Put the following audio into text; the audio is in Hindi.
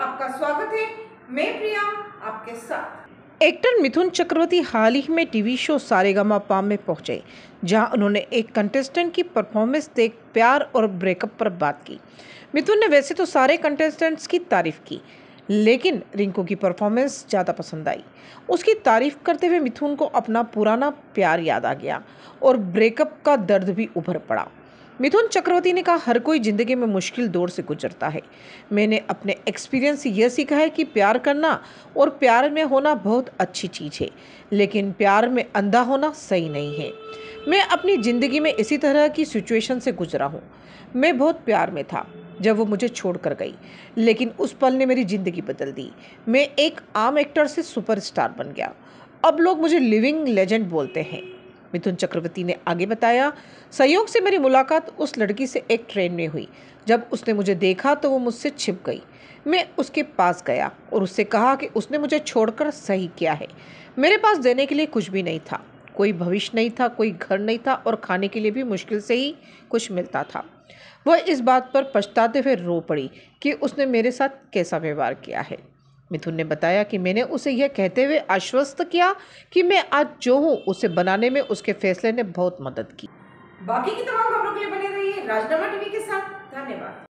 आपका स्वागत है मैं प्रिया आपके साथ एक्टर मिथुन चक्रवर्ती हाल ही में टीवी शो सारेगामा पाम में पहुंचे जहां उन्होंने एक कंटेस्टेंट की परफॉर्मेंस देख प्यार और ब्रेकअप पर बात की मिथुन ने वैसे तो सारे कंटेस्टेंट्स की तारीफ की लेकिन रिंकू की परफॉर्मेंस ज़्यादा पसंद आई उसकी तारीफ करते हुए मिथुन को अपना पुराना प्यार याद आ गया और ब्रेकअप का दर्द भी उभर पड़ा मिथुन चक्रवर्ती ने कहा हर कोई ज़िंदगी में मुश्किल दौर से गुजरता है मैंने अपने एक्सपीरियंस से यह सीखा है कि प्यार करना और प्यार में होना बहुत अच्छी चीज़ है लेकिन प्यार में अंधा होना सही नहीं है मैं अपनी ज़िंदगी में इसी तरह की सिचुएशन से गुजरा हूँ मैं बहुत प्यार में था जब वो मुझे छोड़ कर गई लेकिन उस पल ने मेरी ज़िंदगी बदल दी मैं एक आम एक्टर से सुपरस्टार बन गया अब लोग मुझे लिविंग लेजेंड बोलते हैं मिथुन चक्रवर्ती ने आगे बताया संयोग से मेरी मुलाकात उस लड़की से एक ट्रेन में हुई जब उसने मुझे देखा तो वो मुझसे छिप गई मैं उसके पास गया और उससे कहा कि उसने मुझे छोड़कर सही किया है मेरे पास देने के लिए कुछ भी नहीं था कोई भविष्य नहीं था कोई घर नहीं था और खाने के लिए भी मुश्किल से ही कुछ मिलता था वह इस बात पर पछताते हुए रो पड़ी कि उसने मेरे साथ कैसा व्यवहार किया है मिथुन ने बताया कि मैंने उसे यह कहते हुए आश्वस्त किया कि मैं आज जो हूँ उसे बनाने में उसके फैसले ने बहुत मदद की बाकी की तमाम खबरों के लिए बने रहिए राजनामा टीवी के साथ धन्यवाद